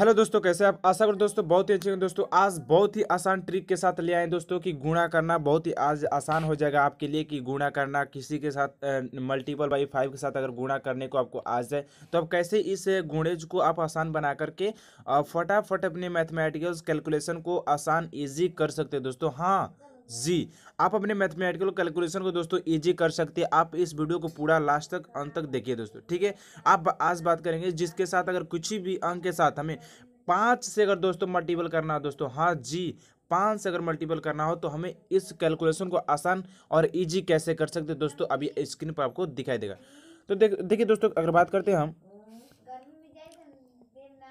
hello दोस्तों कैसे आप आशा करो दोस्तों बहुत ही अच्छे दोस्तों आज बहुत ही आसान ट्रिक के साथ ले आए दोस्तों कि गुणा करना बहुत ही आज आसान हो जाएगा आपके लिए कि गुणा करना किसी के साथ मल्टीपल बाई फाइव के साथ अगर गुणा करने को आपको आ जाए तो आप कैसे इस गुणेज को आप आसान बना करके फटाफट अपने मैथमेटिकल्स कैलकुलेसन को आसान ईजी कर सकते दोस्तों हाँ जी आप अपने मैथमेटिकल कैलकुलेशन को दोस्तों ईजी कर सकते हैं आप इस वीडियो को पूरा लास्ट तक अंत तक देखिए दोस्तों ठीक है आप आज बात करेंगे जिसके साथ अगर कुछ भी अंक के साथ हमें पाँच से अगर दोस्तों मल्टीपल करना हो दोस्तों हाँ जी पाँच से अगर मल्टीपल करना हो तो हमें इस कैलकुलेशन को आसान और ईजी कैसे कर सकते दोस्तों अभी स्क्रीन पर आपको दिखाई देगा तो देखिए दोस्तों अगर बात करते हैं हम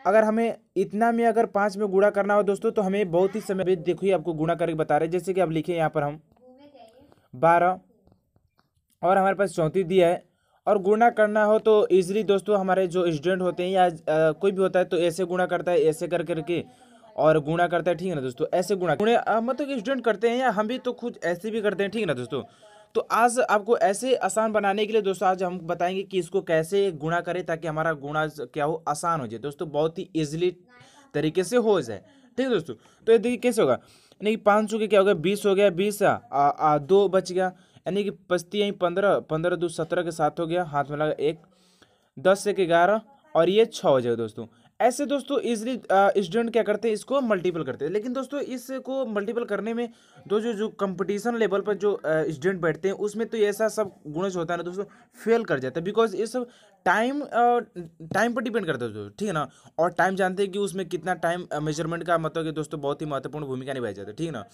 अगर हमें इतना में अगर पाँच में गुणा करना हो दोस्तों तो हमें बहुत ही समय देखिए आपको गुणा करके बता रहे हैं जैसे कि आप लिखे यहाँ पर हम बारह और हमारे पास चौंतीस दिया है और गुणा करना हो तो इजिली दोस्तों हमारे जो स्टूडेंट होते हैं या आ, कोई भी होता है तो ऐसे गुणा करता है ऐसे कर करके और गुणा करता है ठीक है ना दोस्तों ऐसे गुणा गुणा मतलब स्टूडेंट करते हैं या हम भी तो खुद ऐसे भी करते हैं ठीक है ना दोस्तों तो आज आपको ऐसे आसान बनाने के लिए दोस्तों आज हम बताएंगे कि इसको कैसे गुणा करें ताकि हमारा गुणा क्या हो आसान हो जाए दोस्तों बहुत ही ईजिली तरीके से हो जाए ठीक है दोस्तों तो ये देखिए कैसे होगा यानी कि पाँच सौ के क्या हो गया बीस हो गया बीस दो बच गया यानी कि पस्ती यहीं पंद्रह पंद्रह दो सत्रह के साथ हो गया हाथ में लगा एक दस से ग्यारह और ये छः हो जाएगा दोस्तों ऐसे दोस्तों इजली स्टूडेंट क्या करते हैं इसको मल्टीपल करते हैं लेकिन दोस्तों इसको मल्टीपल करने में दो तो जो जो कंपटीशन लेवल पर जो स्टूडेंट बैठते हैं उसमें तो ऐसा सब गुण होता है ना दोस्तों फेल कर जाता है बिकॉज ये सब टाइम टाइम पर डिपेंड करता है दोस्तों ठीक है ना और टाइम जानते हैं कि उसमें कितना टाइम मेजरमेंट का मतलब कि दोस्तों बहुत ही महत्वपूर्ण भूमिका निभाई जाती है ठीक है ना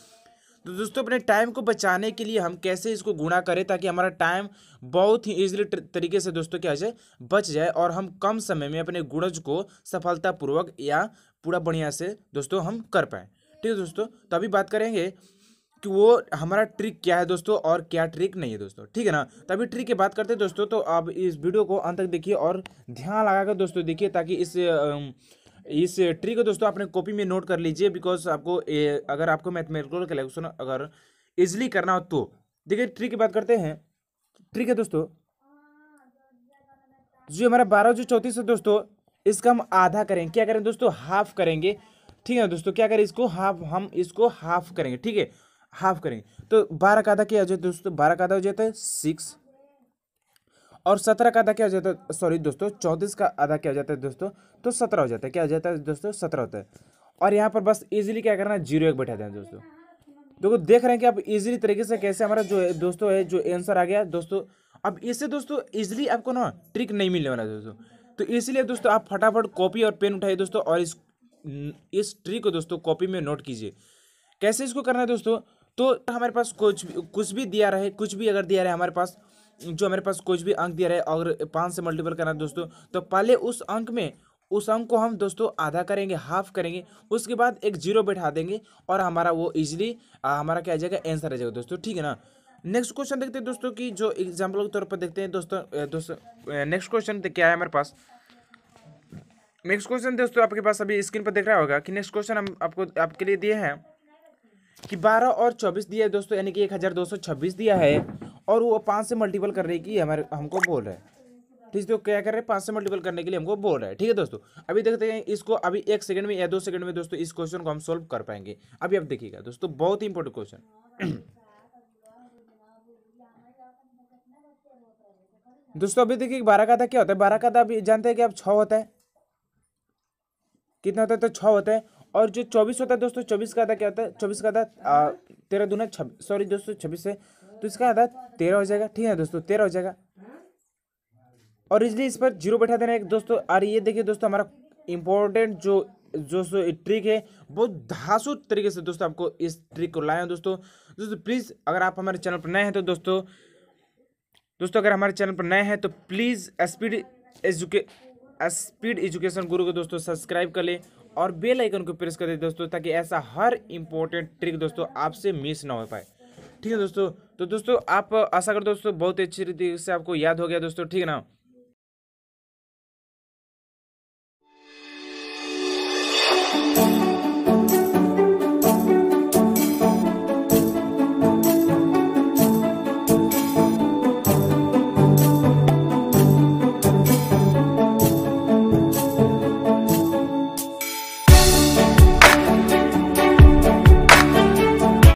तो दोस्तों अपने टाइम को बचाने के लिए हम कैसे इसको गुणा करें ताकि हमारा टाइम बहुत ही ईजिली तरीके से दोस्तों क्या जाए बच जाए और हम कम समय में अपने गुणज को सफलतापूर्वक या पूरा बढ़िया से दोस्तों हम कर पाएँ ठीक है दोस्तों तो अभी बात करेंगे कि वो हमारा ट्रिक क्या है दोस्तों और क्या ट्रिक नहीं है दोस्तों ठीक है ना तभी तो ट्रिक की बात करते हैं दोस्तों तो आप इस वीडियो को अंत तक देखिए और ध्यान लगाकर दोस्तों देखिए ताकि इस इस ट्री को दोस्तों आपने कॉपी में नोट कर लीजिए बिकॉज आपको ए, अगर आपको मैथमेटिकल कैलकुलेशन अगर इजिली करना हो तो देखिए ट्री की बात करते हैं ट्री है दोस्तों जो हमारा बारह जो चौंतीस है दोस्तों इसका हम आधा करेंगे क्या करें दोस्तों हाफ करेंगे ठीक है दोस्तों क्या करें इसको हाफ हम इसको हाफ करेंगे ठीक है हाफ करेंगे तो बारह का आधा क्या हो जाए दोस्तों बारह का आधा हो जाता है सिक्स और सत्रह का आधा क्या हो जाता है सॉरी दोस्तों चौंतीस का आधा क्या हो जाता है दोस्तों तो सत्रह हो जाता है क्या हो जाता है दोस्तों सत्रह होता है और यहाँ पर बस इजीली क्या करना है जीरो एक बैठा देना दोस्तों देखो देख रहे हैं कि आप इजीली तरीके से कैसे हमारा जो है दोस्तों है जो आंसर आ गया दोस्तों अब इससे दोस्तों इजिली आपको ना ट्रिक नहीं मिलने वाला दोस्तों तो इसलिए दोस्तों आप फटाफट कॉपी और पेन उठाइए दोस्तों और इस इस ट्रिक को दोस्तों कॉपी में नोट कीजिए कैसे इसको करना है दोस्तों तो हमारे पास कुछ कुछ भी दिया रहे कुछ भी अगर दिया रहे हमारे पास जो हमारे पास कुछ भी अंक दिया रहे और पाँच से मल्टीपल करना दोस्तों तो पहले उस अंक में उस अंक को हम दोस्तों आधा करेंगे हाफ करेंगे उसके बाद एक जीरो बैठा देंगे और हमारा वो इजीली हमारा क्या आ जाएगा आंसर आ जाएगा दोस्तों ठीक है ना नेक्स्ट क्वेश्चन देखते हैं दोस्तों की जो एग्जाम्पल के तौर पर देखते हैं दोस्तों दोस्तों नेक्स्ट क्वेश्चन तो क्या है हमारे पास नेक्स्ट क्वेश्चन दोस्तों आपके पास अभी स्क्रीन पर देख रहा होगा कि नेक्स्ट क्वेश्चन हम आपको आपके लिए दिए हैं कि बारह और चौबीस दिया है दोस्तों यानी कि एक हज़ार दो सौ छब्बीस दिया है और वो पाँच से मल्टीपल करने की हमारे हमको बोल रहा है ठीक है तो क्या कर रहे हैं पाँच से मल्टीपल करने के लिए हमको बोल रहा है ठीक है दोस्तों अभी देखते हैं इसको अभी एक सेकंड में या दो सेकंड में दोस्तों इस क्वेश्चन को हम सोल्व कर पाएंगे अभी आप देखिएगा दोस्तों बहुत ही इंपॉर्टेंट क्वेश्चन दोस्तों अभी देखिए बारह का था क्या होता है बारह का था अभी जानते हैं कि अब छ होता है कितना होता है तो छ होता है और जो चौबीस होता है दोस्तों चौबीस का था क्या होता है चौबीस का था तेरह दूना छब्बीस सॉरी दोस्तों छब्बीस से तो इसका आधा तेरह हो जाएगा ठीक है दोस्तों तेरह हो जाएगा और इसलिए इस पर जीरो बैठा देना है दोस्तों और ये देखिए दोस्तों हमारा इंपॉर्टेंट जो दोस्तों ट्रिक है बहुत धासु तरीके से दोस्तों आपको इस ट्रिक को लाए दोस्तों दोस्तों प्लीज़ अगर आप हमारे चैनल पर नए हैं तो दोस्तों दोस्तों अगर हमारे चैनल पर नए हैं तो प्लीज़ स्पीड एजुके स्पीड एजुकेशन गुरु को दोस्तों सब्सक्राइब कर लें और बेल आइकन को प्रेस कर दें दोस्तों ताकि ऐसा हर इंपॉर्टेंट ट्रिक दोस्तों आपसे मिस ना हो पाए ठीक है दोस्तों तो दोस्तों आप आशा कर दोस्तों बहुत अच्छी रीति से आपको याद हो गया दोस्तों ठीक है ना